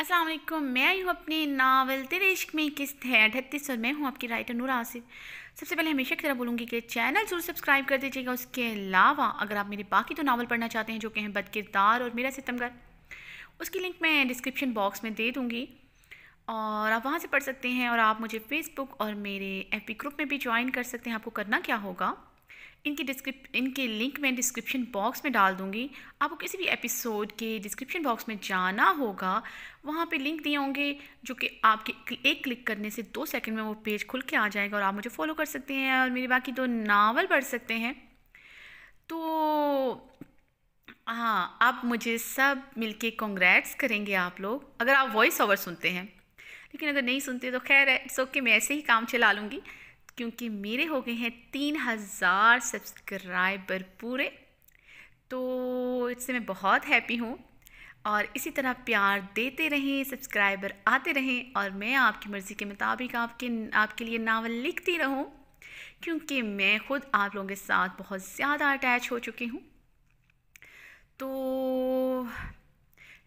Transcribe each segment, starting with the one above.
वालेकुम मैं हूँ अपने नावल तेरे इश्क में किस्त है अठतीस और मैं हूँ आपकी राइटर नूर आसिफ सबसे पहले हमेशा की तरह बोलूँगी कि चैनल ज़रूर सब्सक्राइब कर दीजिएगा उसके अलावा अगर आप मेरे बाकी तो नावल पढ़ना चाहते हैं जो कि हैं बदकिरदार और मेरा सितमगर उसकी लिंक मैं डिस्क्रिप्शन बॉक्स में दे दूँगी और आप वहाँ से पढ़ सकते हैं और आप मुझे फेसबुक और मेरे एफ ग्रुप में भी ज्वाइन कर सकते हैं आपको करना क्या होगा इनकी डिस्क्रिप इनके लिंक मैं डिस्क्रिप्शन बॉक्स में डाल दूंगी आपको किसी भी एपिसोड के डिस्क्रिप्शन बॉक्स में जाना होगा वहाँ पे लिंक दिए होंगे जो कि आपके एक क्लिक करने से दो सेकंड में वो पेज खुल के आ जाएगा और आप मुझे फॉलो कर सकते हैं और मेरी बाकी दो नावल पढ़ सकते हैं तो हाँ आप मुझे सब मिलके कॉन्ग्रेट्स करेंगे आप लोग अगर आप वॉइस ओवर सुनते हैं लेकिन अगर नहीं सुनते तो खैर है इट्स ओके मैं ऐसे ही काम चला लूँगी क्योंकि मेरे हो गए हैं तीन हज़ार सब्सक्राइबर पूरे तो इससे मैं बहुत हैप्पी हूँ और इसी तरह प्यार देते रहें सब्सक्राइबर आते रहें और मैं आपकी मर्ज़ी के मुताबिक आपके आपके लिए नावल लिखती रहूँ क्योंकि मैं ख़ुद आप लोगों के साथ बहुत ज़्यादा अटैच हो चुकी हूँ तो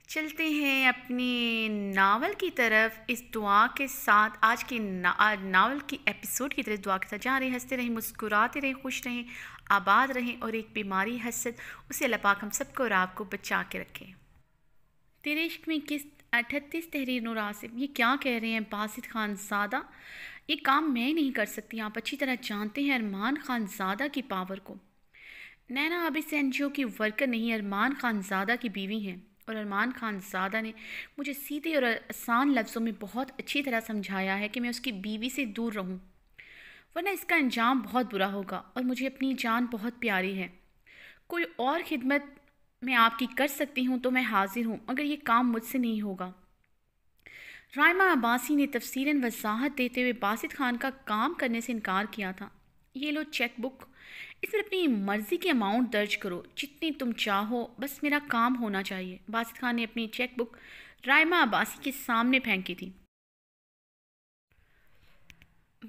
चलते हैं अपनी नावल की तरफ इस दुआ के साथ आज के ना, नावल की एपिसोड की तरफ दुआ के साथ जहाँ रहे हंसते रहें मुस्कुराते रहें खुश रहें आबाद रहें और एक बीमारी हसद उसे लपाक हम सबको और आपको बचा के रखें तेरे इश्क में किस अठतीस तहरीर नरासिब ये क्या कह रहे हैं बासित खान ज़ादा ये काम मैं नहीं कर सकती आप अच्छी तरह जानते हैं अरमान खान ज़ादा की पावर को नैना इस एन की वर्कर नहीं अरमान खान ज़ादा की बीवी हैं और अरमान खान ज़्यादा ने मुझे सीधे और आसान लफ्ज़ों में बहुत अच्छी तरह समझाया है कि मैं उसकी बीवी से दूर रहूं वरना इसका अंजाम बहुत बुरा होगा और मुझे अपनी जान बहुत प्यारी है कोई और खिदमत मैं आपकी कर सकती हूँ तो मैं हाजिर हूँ मगर ये काम मुझसे नहीं होगा रायमा अब्बासी ने तफसीला वजाहत देते हुए बासित खान का काम करने से इनकार किया था ये लो चेक बुक इसमें अपनी मर्ज़ी के अमाउंट दर्ज करो जितनी तुम चाहो बस मेरा काम होना चाहिए बासित खान ने अपनी चेक बुक रायमा अब्बासी के सामने फेंकी थी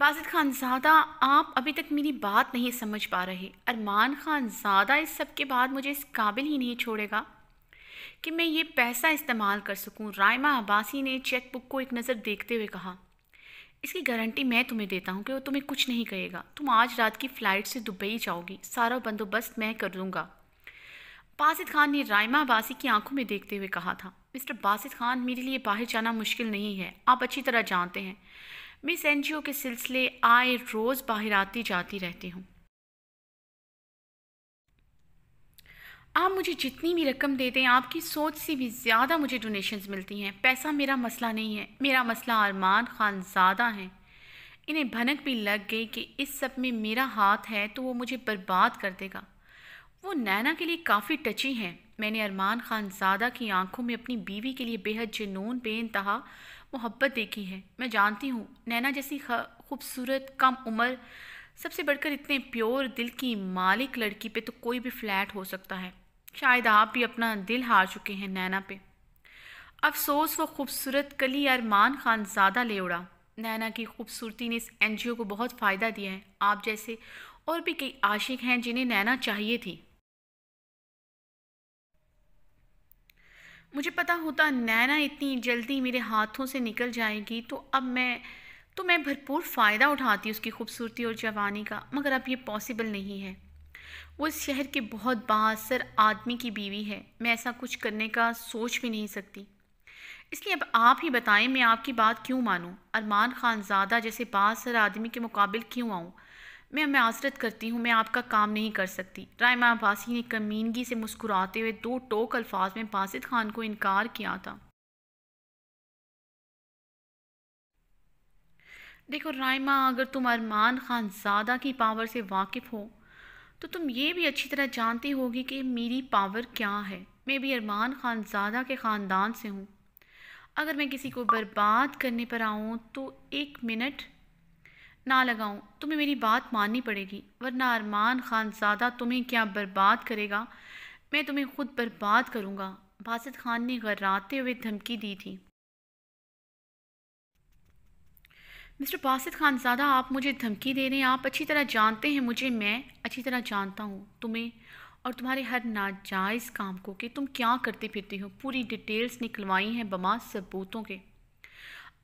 बासित खान ज़्यादा आप अभी तक मेरी बात नहीं समझ पा रहे अरमान खान ज़्यादा इस सब के बाद मुझे इस काबिल ही नहीं छोड़ेगा कि मैं ये पैसा इस्तेमाल कर सकूं रायमा अब्बासी ने चेक बुक को एक नज़र देखते हुए कहा इसकी गारंटी मैं तुम्हें देता हूँ कि वो तुम्हें कुछ नहीं कहेगा तुम आज रात की फ़्लाइट से दुबई जाओगी सारा बंदोबस्त मैं कर दूँगा बासित खान ने रायमा बासी की आंखों में देखते हुए कहा था मिस्टर बासित खान मेरे लिए बाहर जाना मुश्किल नहीं है आप अच्छी तरह जानते हैं मिस एनजीओ के सिलसिले आए रोज़ बाहर आती जाती रहती हूँ आप मुझे जितनी भी रकम दे दें आपकी सोच से भी ज़्यादा मुझे डोनेशंस मिलती हैं पैसा मेरा मसला नहीं है मेरा मसला अरमान खान ज़्यादा हैं इन्हें भनक भी लग गई कि इस सब में मेरा हाथ है तो वो मुझे बर्बाद कर देगा वो नैना के लिए काफ़ी टची हैं मैंने अरमान खान ज्यादा की आंखों में अपनी बीवी के लिए बेहद जुनून बेानतहा मोहब्बत देखी है मैं जानती हूँ नैना जैसी खूबसूरत कम उम्र सबसे बढ़कर इतने प्योर दिल की मालिक लड़की पे तो कोई भी फ्लैट हो सकता है शायद आप भी अपना दिल हार चुके हैं नैना पे अफसोस वो खूबसूरत कली अरमान खान ज़्यादा ले उड़ा नैना की खूबसूरती ने इस एन को बहुत फ़ायदा दिया है आप जैसे और भी कई आशिक हैं जिन्हें नैना चाहिए थी मुझे पता होता नैना इतनी जल्दी मेरे हाथों से निकल जाएगी तो अब मैं तो मैं भरपूर फ़ायदा उठाती उसकी खूबसूरती और जवानी का मगर अब ये पॉसिबल नहीं है वो इस शहर के बहुत बासर आदमी की बीवी है मैं ऐसा कुछ करने का सोच भी नहीं सकती इसलिए अब आप ही बताएं मैं आपकी बात क्यों मानूं अरमान खान ज़्यादा जैसे बासर आदमी के मुकाबल क्यों आऊँ मैं माजरत करती हूँ मैं आपका काम नहीं कर सकती रायमा अब्बासी ने कमीनगी से मुस्कुराते हुए दो टोक अल्फाज में बासित खान को इनकार किया था देखो रायमा अगर तुम अरमान खान ज़्यादा की पावर से वाकिफ़ हो तो तुम ये भी अच्छी तरह जानती होगी कि मेरी पावर क्या है मैं भी अरमान खान ज्यादा के ख़ानदान से हूँ अगर मैं किसी को बर्बाद करने पर आऊँ तो एक मिनट ना लगाऊँ तुम्हें मेरी बात माननी पड़ेगी वरना अरमान खान ज़्यादा तुम्हें क्या बर्बाद करेगा मैं तुम्हें खुद बर्बाद करूँगा बासित खान ने गर्राते हुए धमकी दी थी मिस्टर बासित खानजादा आप मुझे धमकी दे रहे हैं आप अच्छी तरह जानते हैं मुझे मैं अच्छी तरह जानता हूँ तुम्हें और तुम्हारे हर नाजायज़ काम को कि तुम क्या करते फिरते हो पूरी डिटेल्स निकलवाई हैं बमा सबूतों के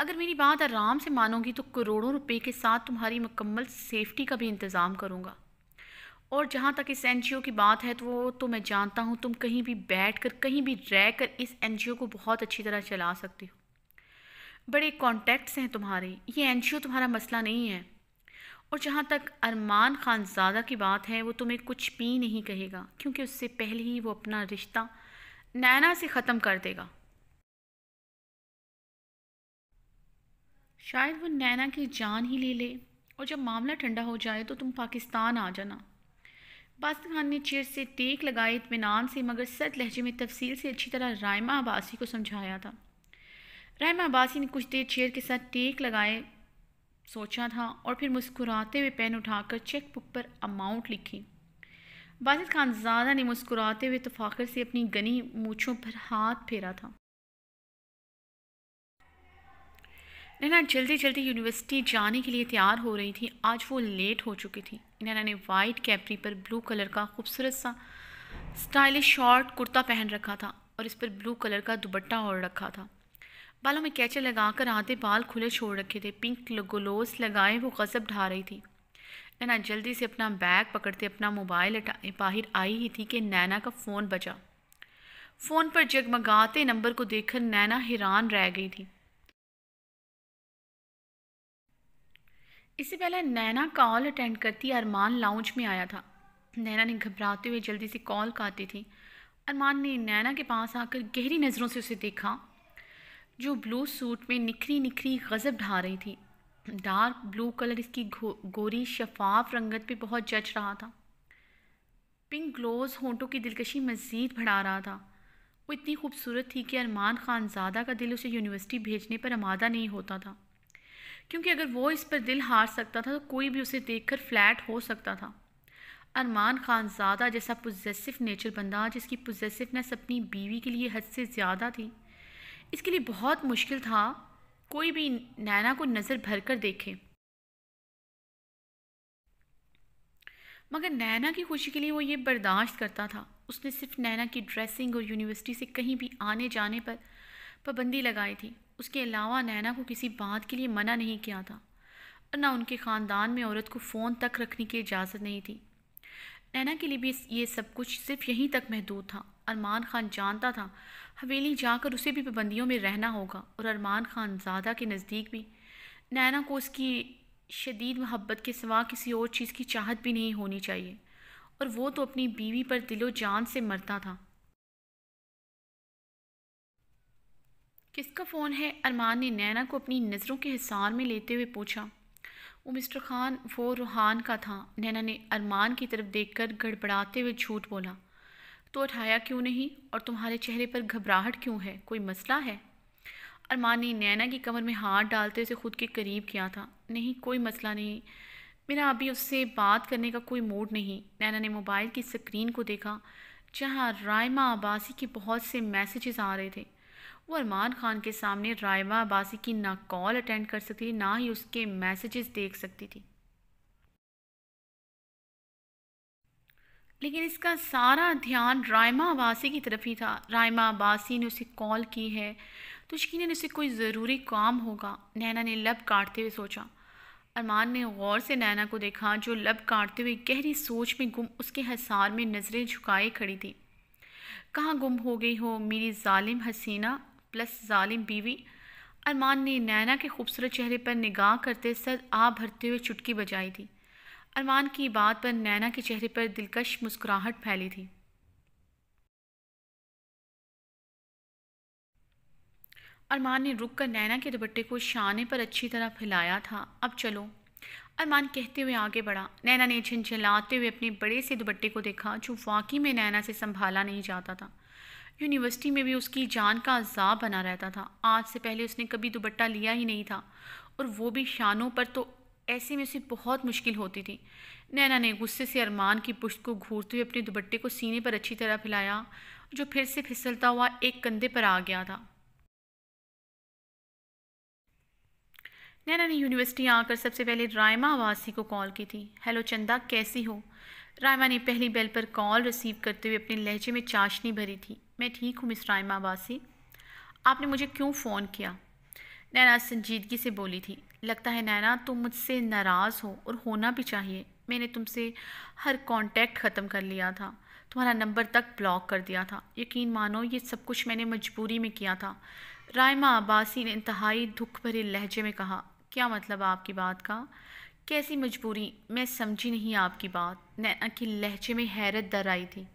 अगर मेरी बात आराम से मानोगी तो करोड़ों रुपए के साथ तुम्हारी मुकम्मल सेफ्टी का भी इंतज़ाम करूँगा और जहाँ तक इस एन की बात है तो वो तो मैं जानता हूँ तुम कहीं भी बैठ कर कहीं भी रह कर इस एन को बहुत अच्छी तरह चला सकते हो बड़े कॉन्टैक्ट्स हैं तुम्हारे ये एन तुम्हारा मसला नहीं है और जहाँ तक अरमान ख़ान ज्यादा की बात है वो तुम्हें कुछ भी नहीं कहेगा क्योंकि उससे पहले ही वो अपना रिश्ता नैना से ख़त्म कर देगा शायद वो नैना की जान ही ले ले और जब मामला ठंडा हो जाए तो तुम पाकिस्तान आ जाना बास्त खान ने चेयर से टेक लगाए इतमान से मगर सत लहजे में तफसील से अच्छी तरह रायमा अबासी को समझाया था रहमा अब्बासी ने कुछ देर चेयर के साथ टेक लगाए सोचा था और फिर मुस्कुराते हुए पेन उठाकर चेक बुक पर अमाउंट लिखी बासित खान ज़्यादा ने मुस्कुराते हुए तफाखर तो से अपनी गनी मूछों पर हाथ फेरा था नैना जल्दी जल्दी यूनिवर्सिटी जाने के लिए तैयार हो रही थी आज वो लेट हो चुकी थी नैना ने वाइट कैपरी पर ब्लू कलर का खूबसूरत सा स्टाइलिश शॉर्ट कुर्ता पहन रखा था और इस पर ब्लू कलर का दुपट्टा ओढ़ रखा था बालों में कैचे लगाकर आधे बाल खुले छोड़ रखे थे पिंक ग्लोस लगाए वो गज़ब ढा रही थी नैना जल्दी से अपना बैग पकड़ते अपना मोबाइल हटाए बाहर आई ही थी कि नैना का फ़ोन बजा फ़ोन पर जगमगाते नंबर को देखकर नैना हैरान रह गई थी इससे पहले नैना कॉल अटेंड करती अरमान लाउंज में आया था नैना ने घबराते हुए जल्दी से कॉल काटी थी अरमान ने नैना के पास आकर गहरी नज़रों से उसे देखा जो ब्लू सूट में निखरी निखरी गज़ब ढा रही थी डार्क ब्लू कलर इसकी गो, गोरी शफाफ रंगत पे बहुत जच रहा था पिंक ग्लोज होंटों की दिलकशी मज़ीद बढ़ा रहा था वो इतनी खूबसूरत थी कि अरमान ख़ानज़ादा का दिल उसे यूनिवर्सिटी भेजने पर आमादा नहीं होता था क्योंकि अगर वो इस पर दिल हार सकता था तो कोई भी उसे देखकर फ्लैट हो सकता था अरमान ख़ान ज़्यादा जैसा पोजेसिव नेचर बंदा जिसकी पोजेसिवनेस अपनी बीवी के लिए हद से ज़्यादा थी इसके लिए बहुत मुश्किल था कोई भी नैना को नज़र भर कर देखे मगर नैना की खुशी के लिए वो ये बर्दाश्त करता था उसने सिर्फ नैना की ड्रेसिंग और यूनिवर्सिटी से कहीं भी आने जाने पर पाबंदी लगाई थी उसके अलावा नैना को किसी बात के लिए मना नहीं किया था और ना उनके ख़ानदान में औरत को फ़ोन तक रखने की इजाज़त नहीं थी नैना के लिए भी ये सब कुछ सिर्फ यहीं तक महदूद था अरमान खान जानता था हवेली जाकर उसे भी पाबंदियों में रहना होगा और अरमान खान ज़्यादा के नज़दीक भी नैना को उसकी शदीद मोहब्बत के सिवा किसी और चीज़ की चाहत भी नहीं होनी चाहिए और वो तो अपनी बीवी पर दिलो जान से मरता था किसका फ़ोन है अरमान ने नैना को अपनी नज़रों के हिसार में लेते हुए पूछा वो मिस्टर खान वो रूहान का था नैना ने अरमान की तरफ देखकर गड़बड़ाते हुए झूठ बोला तो उठाया क्यों नहीं और तुम्हारे चेहरे पर घबराहट क्यों है कोई मसला है अरमान ने नैना की कमर में हाथ डालते उसे खुद के करीब किया था नहीं कोई मसला नहीं मेरा अभी उससे बात करने का कोई मूड नहीं नैना ने मोबाइल की स्क्रीन को देखा जहाँ रायमा अब्बासी के बहुत से मैसेजेस आ रहे थे वो अरमान खान के सामने रायमा अब्बासी की ना कॉल अटेंड कर सकती थी ना ही उसके मैसेजेस देख सकती थी लेकिन इसका सारा ध्यान रायमा अबासी की तरफ ही था रायमा अबासी ने उसे कॉल की है तो शकीन उसे कोई ज़रूरी काम होगा नैना ने लब काटते हुए सोचा अरमान ने गौर से नैना को देखा जो लब काटते हुए गहरी सोच में गुम उसके हसार में नज़रें झुकाए खड़ी थी कहाँ गुम हो गई हो मेरी ालिम हसीना प्लस ालिम बीवी अरमान ने नैना के खूबसूरत चेहरे पर निगाह करते सर आ भरते हुए चुटकी बजाई थी अरमान की बात पर नैना के चेहरे पर दिलकश मुस्कुराहट फैली थी अरमान ने रुक कर नैना के दुपट्टे को शाने पर अच्छी तरह फैलाया था अब चलो अरमान कहते हुए आगे बढ़ा नैना ने झंझलाते हुए अपने बड़े से दुपट्टे को देखा जो वाकई में नैना से संभाला नहीं जाता था यूनिवर्सिटी में भी उसकी जान का अजाब बना रहता था आज से पहले उसने कभी दुपट्टा लिया ही नहीं था और वो भी शानों पर तो ऐसे में उसे बहुत मुश्किल होती थी नैना ने गुस्से से अरमान की पुश्त को घूरते हुए अपने दुपट्टे को सीने पर अच्छी तरह फैलाया जो फिर से फिसलता हुआ एक कंधे पर आ गया था नैना ने यूनिवर्सिटी आकर सबसे पहले रायमा आवासी को कॉल की थी हेलो चंदा कैसी हो रायमा ने पहली बेल पर कॉल रिसीव करते हुए अपने लहजे में चाशनी भरी थी मैं ठीक हूँ मिस रायमा आवासी आपने मुझे क्यों फ़ोन किया नैना संजीदगी से बोली थी लगता है नैना तुम मुझसे नाराज़ हो और होना भी चाहिए मैंने तुमसे हर कांटेक्ट ख़त्म कर लिया था तुम्हारा नंबर तक ब्लॉक कर दिया था यकीन मानो ये सब कुछ मैंने मजबूरी में किया था रायमा अब्बासी ने इंतहाई दुख भरे लहजे में कहा क्या मतलब आपकी बात का कैसी मजबूरी मैं समझी नहीं आपकी बात नैना के लहजे में हैरत दर आई थी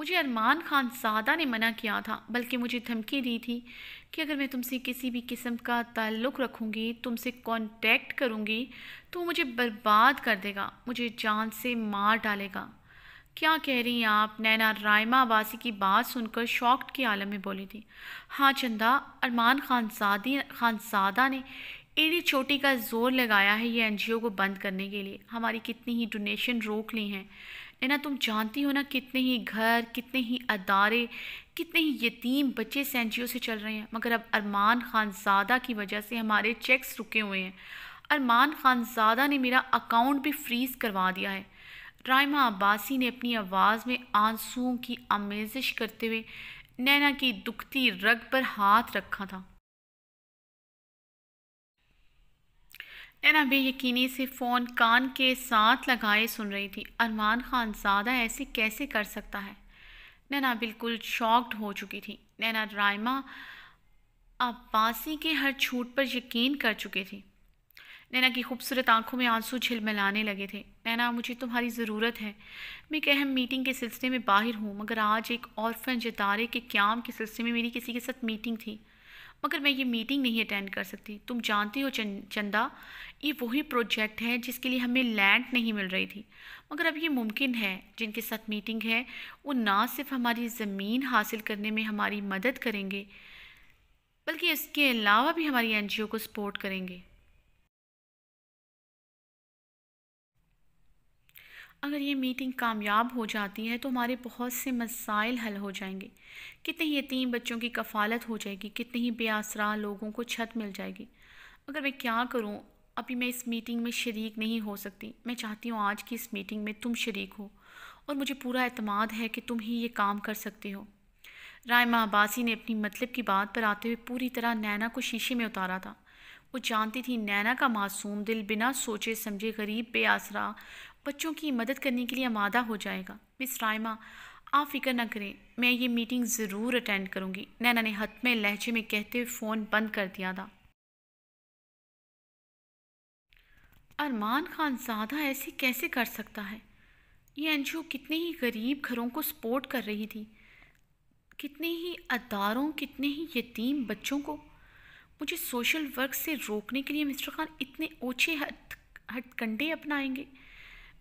मुझे अरमान खान सादा ने मना किया था बल्कि मुझे धमकी दी थी कि अगर मैं तुमसे किसी भी किस्म का ताल्लुक़ रखूँगी तुमसे कांटेक्ट करूँगी तो मुझे बर्बाद कर देगा मुझे जान से मार डालेगा क्या कह रही हैं आप नैना रायमा अबासी की बात सुनकर शॉक्ड के आलम में बोली थी हाँ चंदा अरमान खानसादी खानसादा ने एड़ी चोटी का जोर लगाया है ये एनजीओ को बंद करने के लिए हमारी कितनी ही डोनेशन रोक ली हैं है ना तुम जानती हो ना कितने ही घर कितने ही अदारे कितने ही यतीम बच्चे सेंचियों से चल रहे हैं मगर अब अरमान खानजादा की वजह से हमारे चेक्स रुके हुए हैं अरमान खानजादा ने मेरा अकाउंट भी फ्रीज़ करवा दिया है रायमा अब्बासी ने अपनी आवाज़ में आंसुओं की आमेज़िश करते हुए नैना की दुखती रग पर हाथ रखा था एना बेयकीनी से फ़ोन कान के साथ लगाए सुन रही थी अरमान खान ज़्यादा ऐसे कैसे कर सकता है नैना बिल्कुल शॉक्ड हो चुकी थी नैना रायमा अब्बासी के हर छूट पर यकीन कर चुके थे नैना की खूबसूरत आंखों में आंसू झिलमिलाने लगे थे नैना मुझे तुम्हारी ज़रूरत है मैं एक अहम मीटिंग के सिलसिले में बाहर हूँ मगर आज एक और फन जतारे के क्याम के सिलसिले में मेरी किसी के साथ मीटिंग थी मगर मैं ये मीटिंग नहीं अटेंड कर सकती तुम जानती हो चंदा ये वही प्रोजेक्ट है जिसके लिए हमें लैंड नहीं मिल रही थी मगर अब ये मुमकिन है जिनके साथ मीटिंग है वो ना सिर्फ हमारी ज़मीन हासिल करने में हमारी मदद करेंगे बल्कि इसके अलावा भी हमारी एनजीओ को सपोर्ट करेंगे अगर ये मीटिंग कामयाब हो जाती है तो हमारे बहुत से मसाइल हल हो जाएंगे कितने ही यतीम बच्चों की कफालत हो जाएगी कितने ही बेआसरा लोगों को छत मिल जाएगी अगर मैं क्या करूँ अभी मैं इस मीटिंग में शरीक नहीं हो सकती मैं चाहती हूँ आज की इस मीटिंग में तुम शरीक हो और मुझे पूरा अतमाद है कि तुम ही ये काम कर सकते हो रायमा अब्बासी ने अपनी मतलब की बात पर आते हुए पूरी तरह नैना को शीशे में उतारा था वो जानती थी नैना का मासूम दिल बिना सोचे समझे गरीब बेआसरा बच्चों की मदद करने के लिए आमादा हो जाएगा मिस रायमा आप फिक्र ना करें मैं ये मीटिंग ज़रूर अटेंड करूँगी नैना ने हथ में लहजे में कहते हुए फ़ोन बंद कर दिया था अरमान खान ज़्यादा ऐसे कैसे कर सकता है ये ओ कितने ही गरीब घरों को सपोर्ट कर रही थी कितने ही अदारों कितने ही यतीम बच्चों को मुझे सोशल वर्क से रोकने के लिए मिस्टर खान इतने ओछे हथ हथकंडे अपनाएंगे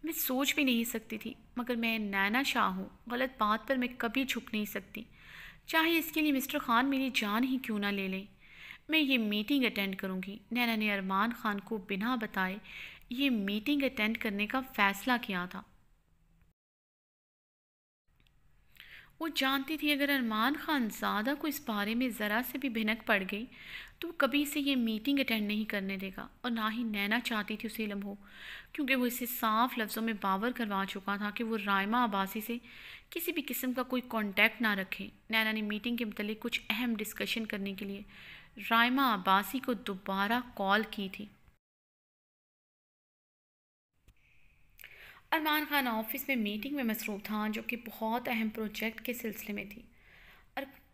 मैं सोच भी नहीं सकती थी मगर मैं नैना शाह हूँ गलत बात पर मैं कभी झुक नहीं सकती चाहे इसके लिए मिस्टर ख़ान मेरी जान ही क्यों ना ले लें मैं ये मीटिंग अटेंड करूँगी नैना ने अरमान ख़ान को बिना बताए ये मीटिंग अटेंड करने का फ़ैसला किया था वो जानती थी अगर अरमान ख़ान ज़्यादा को इस बारे में ज़रा से भी भिनक पड़ गई तो वो कभी इसे ये मीटिंग अटेंड नहीं करने देगा और ना ही नैना चाहती थी उसे लम्हो क्योंकि वो इसे साफ लफ्ज़ों में बावर करवा चुका था कि वो रायमा आबासी से किसी भी किस्म का कोई कॉन्टैक्ट ना रखे नैना ने मीटिंग के मतलब कुछ अहम डिस्कशन करने के लिए रायमा अब्बासी को दोबारा कॉल की थी अरमान खान ऑफिस में मीटिंग में मसरूफ़ था जो कि बहुत अहम प्रोजेक्ट के सिलसिले में थी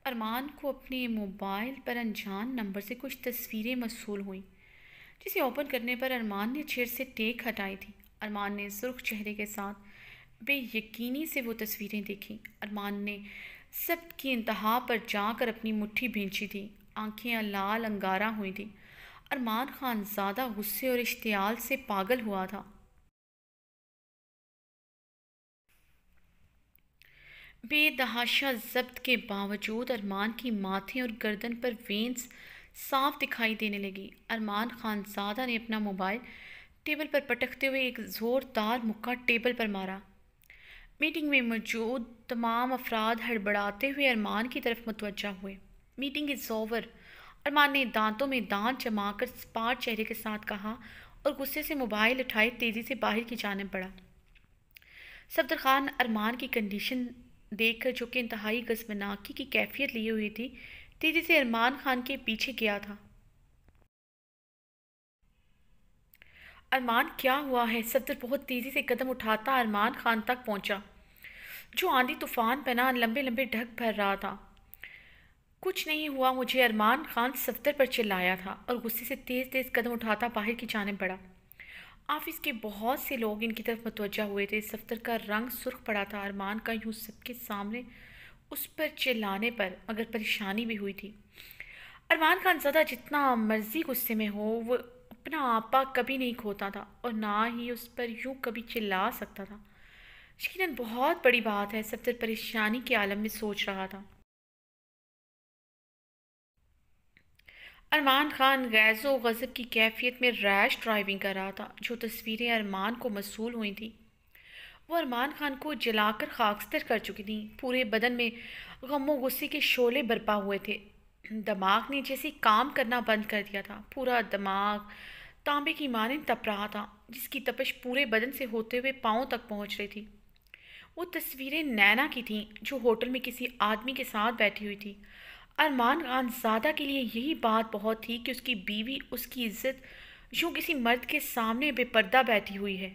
अरमान को अपने मोबाइल पर अनजान नंबर से कुछ तस्वीरें मसूल हुई जिसे ओपन करने पर अरमान ने छेर से टेक हटाई थी अरमान ने सुर्ख चेहरे के साथ बेयकीनी से वो तस्वीरें देखी अरमान ने सब की इंतहा पर जाकर अपनी मुट्ठी भींची थी आंखें लाल अंगारा हुई थी अरमान खान ज़्यादा गुस्से और इश्तियाल से पागल हुआ था बेदहाशा जब्त के बावजूद अरमान की माथे और गर्दन पर वेंस साफ दिखाई देने लगी अरमान खानजादा ने अपना मोबाइल टेबल पर पटकते हुए एक ज़ोरदार मुक्का टेबल पर मारा मीटिंग में मौजूद तमाम अफराद हड़बड़ाते हुए अरमान की तरफ मुतवजा हुए मीटिंग इज़ ओवर अरमान ने दांतों में दांत जमा कर स्पार चेहरे के साथ कहा और गुस्से से मोबाइल उठाए तेज़ी से बाहर की जानब बढ़ा सफदर खान अरमान की कंडीशन देख कर जो कि इंतहाई गजमनाकी की कैफियत लिए हुई थी तेज़ी से अरमान खान के पीछे गया था अरमान क्या हुआ है सफदर बहुत तेज़ी से कदम उठाता अरमान खान तक पहुंचा, जो आंधी तूफान बना लंबे लंबे ढक भर रहा था कुछ नहीं हुआ मुझे अरमान खान सफदर पर चिल्लाया था और गुस्से से तेज़ तेज़ कदम उठाता बाहर की जानब बढ़ा ऑफिस के बहुत से लोग इनकी तरफ मतवजा हुए थे सफ्तर का रंग सुर्ख पड़ा था अरमान का यूँ सबके सामने उस पर चिल्लाने पर मगर परेशानी भी हुई थी अरमान खान ज़्यादा जितना मर्जी गुस्से में हो वो अपना आपा कभी नहीं खोता था और ना ही उस पर यूँ कभी चिल्ला सकता था यकीन बहुत बड़ी बात है सफ्तर परेशानी के आलम में सोच रहा था अरमान खान गैज़ो गज़ब की कैफियत में रैश ड्राइविंग कर रहा था जो तस्वीरें अरमान को मसूल हुई थी वो अरमान खान को जलाकर खाकस्तर कर चुकी थी पूरे बदन में गमो गुस्से के शोले बरपा हुए थे दिमाग ने जैसे काम करना बंद कर दिया था पूरा दिमाग तांबे की माने तप रहा था जिसकी तपश पूरे बदन से होते हुए पाँव तक पहुँच रही थी वो तस्वीरें नैना की थी जो होटल में किसी आदमी के साथ बैठी हुई थी अरमान खानजादा के लिए यही बात बहुत थी कि उसकी बीवी उसकी इज्जत यूँ किसी मर्द के सामने बेपर्दा बैठी हुई है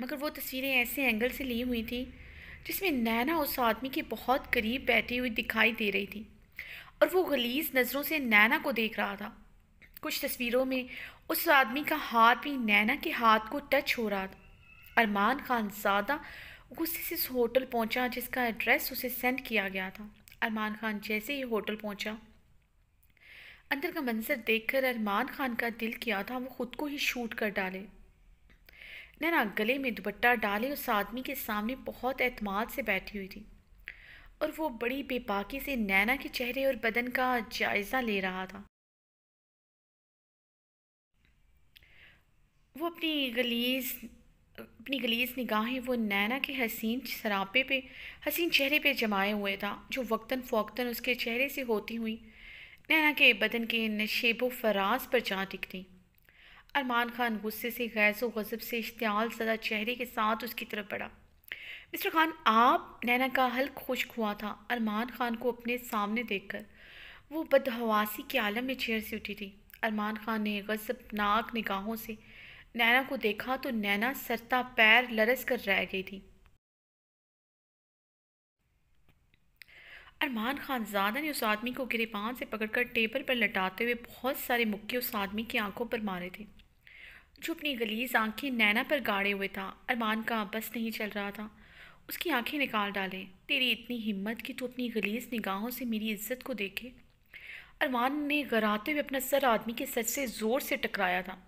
मगर वो तस्वीरें ऐसे एंगल से ली हुई थी जिसमें नैना उस आदमी के बहुत करीब बैठी हुई दिखाई दे रही थी और वो गलीज नज़रों से नैना को देख रहा था कुछ तस्वीरों में उस आदमी का हाथ भी नैना के हाथ को टच हो रहा था अरमान खान ज़्यादा गुस्से से इस होटल पहुंचा जिसका एड्रेस उसे सेंड किया गया था अरमान खान जैसे ही होटल पहुंचा अंदर का मंजर देखकर अरमान खान का दिल किया था वो ख़ुद को ही शूट कर डाले नैना गले में दुपट्टा डाले उस आदमी के सामने बहुत अतमाद से बैठी हुई थी और वो बड़ी बेबाकी से नैना के चेहरे और बदन का जायज़ा ले रहा था वो अपनी गलीज अपनी गलीज निगाहें वो नैना के हसीन सरापे पे हसीन चेहरे पे जमाए हुए था जो वक्तन फ़ोक्तन उसके चेहरे से होती हुई नैना के बदन के नशेब फराज पर जा दिखती अरमान खान गुस्से से गैस व गज़ब से इश्तियाल सदा चेहरे के साथ उसकी तरफ बढ़ा मिस्टर खान आप नैना का हल्क खुश्क हुआ था अरमान खान को अपने सामने देखकर वो बदहवासी के आलम में चेयर से उठी थी अरमान खान ने गजबनाक निगाहों से नैना को देखा तो नैना सरता पैर लरस कर रह गई थी अरमान खानजादा ने उस आदमी को गिरेपान से पकड़कर टेबल पर लटाते हुए बहुत सारे मुक्के उस आदमी की आंखों पर मारे थे जो अपनी गलीज आंखें नैना पर गाड़े हुए था अरमान का बस नहीं चल रहा था उसकी आंखें निकाल डाले तेरी इतनी हिम्मत कि तू अपनी गलीज निगाहों से मेरी इज्जत को देखे अरमान ने गराते हुए अपना सर आदमी के सर से ज़ोर से टकराया था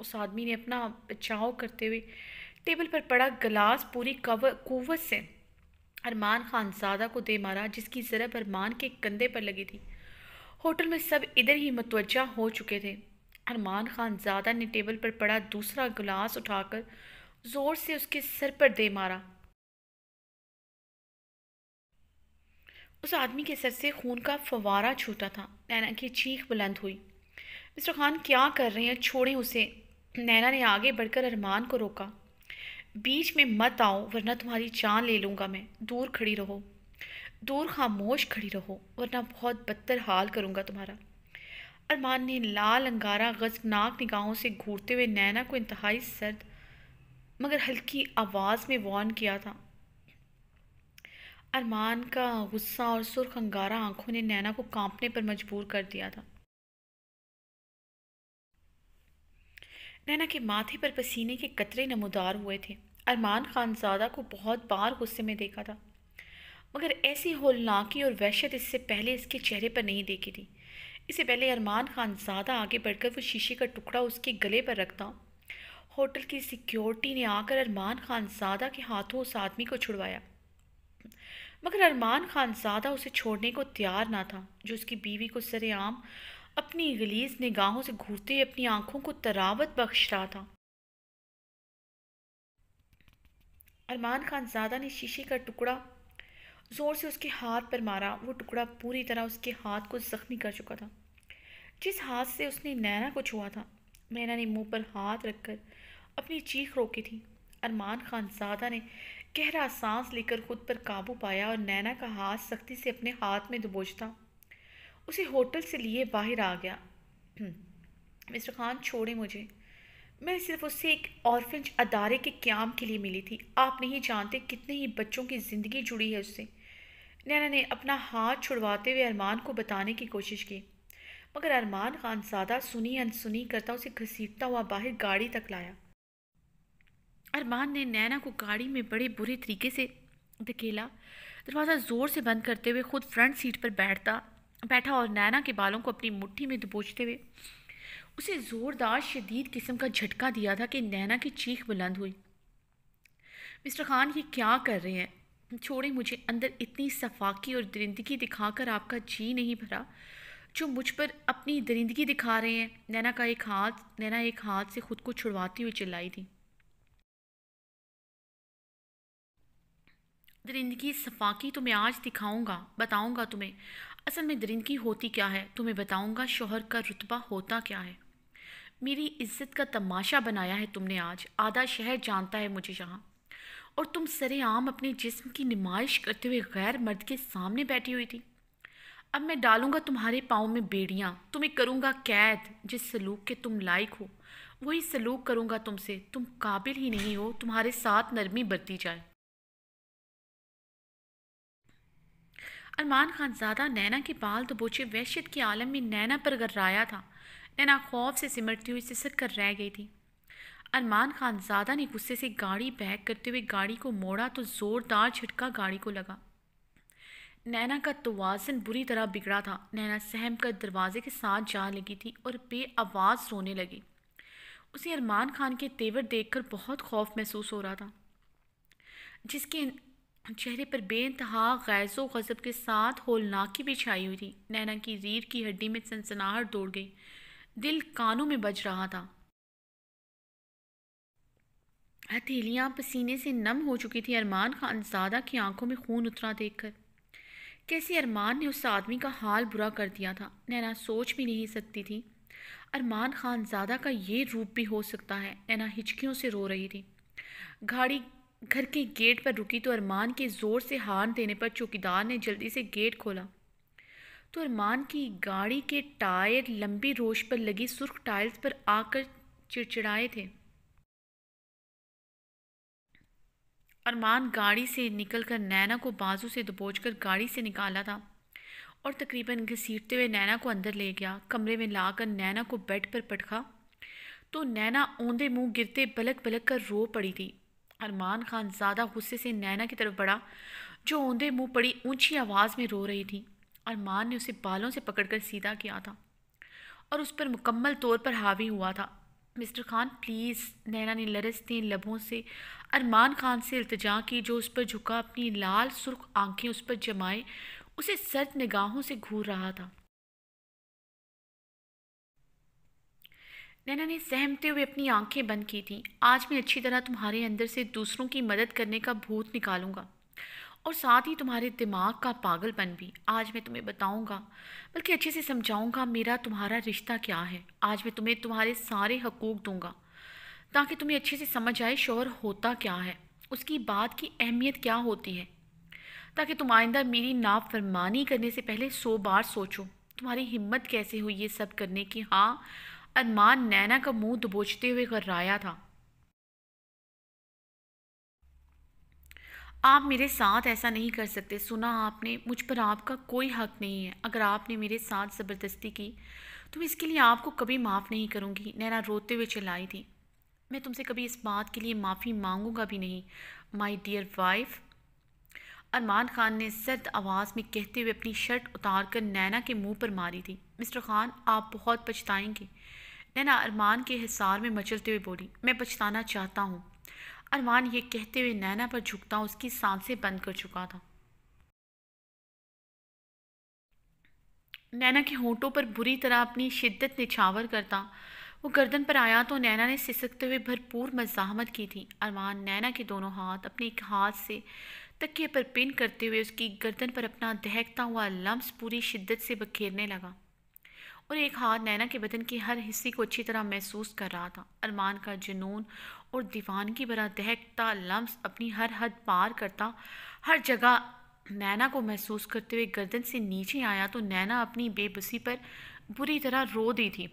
उस आदमी ने अपना बचाव करते हुए टेबल पर पड़ा गिलास पूरी कवर कुत से अरमान खानजादा को दे मारा जिसकी ज़रब अरमान के कंधे पर लगी थी होटल में सब इधर ही मतवजा हो चुके थे अरमान खानजादा ने टेबल पर पड़ा दूसरा गिलास उठाकर ज़ोर से उसके सर पर दे मारा उस आदमी के सर से खून का फवारा छूटा था नैना की चीख बुलंद हुई मिस्टर खान क्या कर रहे हैं छोड़ें उसे नैना ने आगे बढ़कर अरमान को रोका बीच में मत आओ वरना तुम्हारी जान ले लूँगा मैं दूर खड़ी रहो दूर खामोश खड़ी रहो वरना बहुत बदतर हाल करूँगा तुम्हारा अरमान ने लाल अंगारा गजनाक निगाहों से घूरते हुए नैना को इंतहाई सर्द मगर हल्की आवाज़ में वार्न किया था अरमान का गुस्सा और सुर्ख अंगारा आंखों ने नैना को कांपने पर मजबूर कर दिया था नैना के माथे पर पसीने के कतरे नमोदार हुए थे अरमान ख़ान ज़्यादा को बहुत बार गुस्से में देखा था मगर ऐसी होलनाकी और वहशत इससे पहले इसके चेहरे पर नहीं देखी थी इससे पहले अरमान खान ज़्यादा आगे बढ़कर वो शीशे का टुकड़ा उसके गले पर रखता होटल की सिक्योरिटी ने आकर अरमान खान ज़्यादा के हाथों उस आदमी को छुड़वाया मगर अरमान खान ज़्यादा उसे छोड़ने को तैयार ना था जो उसकी बीवी को सरेआम अपनी गलीज निगाहों से घूरते हुए अपनी आंखों को तरावत बख्श रहा था अरमान खान ज़्यादा ने शीशे का टुकड़ा ज़ोर से उसके हाथ पर मारा वो टुकड़ा पूरी तरह उसके हाथ को ज़ख्मी कर चुका था जिस हाथ से उसने नैना को छुआ था नैना ने मुंह पर हाथ रखकर अपनी चीख रोकी थी अरमान खान ज़्यादा ने गहरा सांस लेकर खुद पर काबू पाया और नैना का हाथ सख्ती से अपने हाथ में दबोचता उसे होटल से लिए बाहर आ गया मिस्टर खान छोड़े मुझे मैं सिर्फ उससे एक ऑर्फेंज अदारे के क्याम के लिए मिली थी आप नहीं जानते कितने ही बच्चों की ज़िंदगी जुड़ी है उससे नैना ने अपना हाथ छुड़वाते हुए अरमान को बताने की कोशिश की मगर अरमान खान ज़्यादा सुनी अनसुनी करता उसे घसीटता हुआ बाहर गाड़ी तक लाया अरमान ने नैना को गाड़ी में बड़े बुरे तरीके से धकेला दरवाज़ा ज़ोर से बंद करते हुए खुद फ्रंट सीट पर बैठता बैठा और नैना के बालों को अपनी मुट्ठी में दबोचते हुए उसे ज़ोरदार शदीद किस्म का झटका दिया था कि नैना की चीख बुलंद हुई मिस्टर खान ये क्या कर रहे हैं छोड़े मुझे अंदर इतनी सफाकी और दरिंदगी दिखाकर आपका जी नहीं भरा जो मुझ पर अपनी दरिंदगी दिखा रहे हैं नैना का एक हाथ नैना एक हाथ से खुद को छुड़वाती हुई चिल्लाई थी दरिंदगी सफाकी तुम्हें तो आज दिखाऊंगा बताऊंगा तुम्हें असल में दरिंदगी होती क्या है तुम्हें बताऊंगा शोहर का रुतबा होता क्या है मेरी इज्जत का तमाशा बनाया है तुमने आज आधा शहर जानता है मुझे यहाँ और तुम सरेआम अपने जिस्म की नुमाइश करते हुए गैर मर्द के सामने बैठी हुई थी अब मैं डालूंगा तुम्हारे पाँव में बेड़ियाँ तुम्हें करूँगा कैद जिस सलूक के तुम लायक हो वही सलूक करूँगा तुमसे तुम काबिल ही नहीं हो तुम्हारे साथ नरमी बरती जाए अरमान खान ज़्यादा नैना के बाल दबोचे तो वैश्यत के आलम में नैना पर गर्राया था नैना खौफ से सिमटती हुई सिसक कर रह गई थी अरमान खान ज़्यादा ने गुस्से से गाड़ी बैक करते हुए गाड़ी को मोड़ा तो ज़ोरदार झटका गाड़ी को लगा नैना का तोज़न बुरी तरह बिगड़ा था नैना सहम कर दरवाजे के साथ जा लगी थी और बे आवाज़ रोने लगी उसे अरमान खान के तेवर देखकर बहुत खौफ महसूस हो रहा था जिसके चेहरे पर बेतहा गैज़ व गज़ब के साथ होलनाकी बिछाई हुई थी नैना की रीढ़ की हड्डी में सनसनाहट दौड़ गई दिल कानों में बज रहा था हथेलियाँ पसीने से नम हो चुकी थी अरमान खान ज़्यादा की आंखों में खून उतरा देखकर कैसे अरमान ने उस आदमी का हाल बुरा कर दिया था नैना सोच भी नहीं सकती थी अरमान खान ज़्यादा का ये रूप भी हो सकता है नैना हिचकियों से रो रही थी गाड़ी घर के गेट पर रुकी तो अरमान के ज़ोर से हार देने पर चौकीदार ने जल्दी से गेट खोला तो अरमान की गाड़ी के टायर लंबी रोश पर लगी सुर्ख टाइल्स पर आकर चिड़चिड़ाए थे अरमान गाड़ी से निकलकर नैना को बाजू से दबोचकर गाड़ी से निकाला था और तकरीबन घसीटते हुए नैना को अंदर ले गया कमरे में लाकर नैना को बेड पर पटखा तो नैना ओंधे मुंह गिरते बलक बलक कर रो पड़ी थी अरमान खान ज़्यादा गुस्से से नैना की तरफ बढ़ा जो ओंधे मुंह पड़ी ऊंची आवाज़ में रो रही थी अरमान ने उसे बालों से पकड़कर सीधा किया था और उस पर मुकम्मल तौर पर हावी हुआ था मिस्टर खान प्लीज़ नैना ने लरसते लबों से अरमान खान से अल्तजा की जो उस पर झुका अपनी लाल सुर्ख आँखें उस पर जमाए उसे सर्द निगाहों से घूर रहा था नैना ने सहमते हुए अपनी आंखें बंद की थीं आज मैं अच्छी तरह तुम्हारे अंदर से दूसरों की मदद करने का भूत निकालूंगा और साथ ही तुम्हारे दिमाग का पागलपन भी आज मैं तुम्हें बताऊंगा बल्कि अच्छे से समझाऊंगा मेरा तुम्हारा रिश्ता क्या है आज मैं तुम्हें तुम्हारे सारे हकूक़ दूंगा ताकि तुम्हें अच्छे से समझ आए शोहर होता क्या है उसकी बात की अहमियत क्या होती है ताकि तुम आइंदा मेरी नाफरमानी करने से पहले सौ बार सोचो तुम्हारी हिम्मत कैसे हुई ये सब करने की हाँ अनमान नैना का मुंह दबोचते हुए गर्राया था आप मेरे साथ ऐसा नहीं कर सकते सुना आपने मुझ पर आपका कोई हक नहीं है अगर आपने मेरे साथ ज़बरदस्ती की तो मैं इसके लिए आपको कभी माफ़ नहीं करूंगी नैना रोते हुए चिल्लाई थी मैं तुमसे कभी इस बात के लिए माफ़ी मांगूंगा भी नहीं my dear wife Arman Khan ने सर्द आवाज़ में कहते हुए अपनी शर्ट उतार कर नैना के मुंह पर मारी थी मिस्टर खान आप बहुत पछताएंगे नैना अरमान के हिसार में मचलते हुए बोली मैं पछताना चाहता हूँ अरमान ये कहते हुए नैना पर झुकता उसकी सांसें बंद कर चुका था नैना के होंठों पर बुरी तरह अपनी शिद्दत निछावर करता वो गर्दन पर आया तो नैना ने सिसकते हुए भरपूर मजामत की थी अरमान नैना के दोनों हाथ अपने एक हाथ से तकिए पर पिन करते हुए उसकी गर्दन पर अपना दहकता हुआ लम्स पूरी शिद्दत से बखेरने लगा और एक हाथ नैना के बदन के हर हिस्से को अच्छी तरह महसूस कर रहा था अरमान का जुनून और की बरह दहकता लम्स अपनी हर हद पार करता हर जगह नैना को महसूस करते हुए गर्दन से नीचे आया तो नैना अपनी बेबसी पर बुरी तरह रो दी थी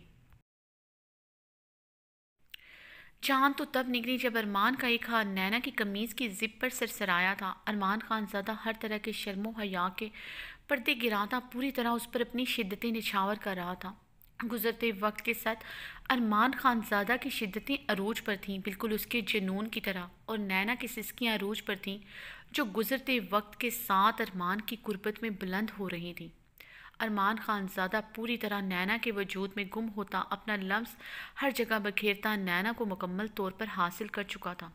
चांद तो तब निकली जब अरमान का एक हाथ नैना की कमीज़ की जिप पर सरसराया था अरमान खान ज़्यादा हर तरह के शर्मो हया के पर्दे गिरा था पूरी तरह उस पर अपनी शिद्दतें निछावर कर रहा था गुजरते वक्त के साथ अरमान खानजादा की शिद्दतें अरूज पर थीं बिल्कुल उसके जनून की तरह और नैना की सिस्कियाँ अरूज पर थीं जो गुजरते वक्त के साथ अरमान की कुर्बत में बुलंद हो रही थीं अरमान खानजादा पूरी तरह नैना के वजूद में गुम होता अपना लम्स हर जगह बखेरता नैना को मुकम्मल तौर पर हासिल कर चुका था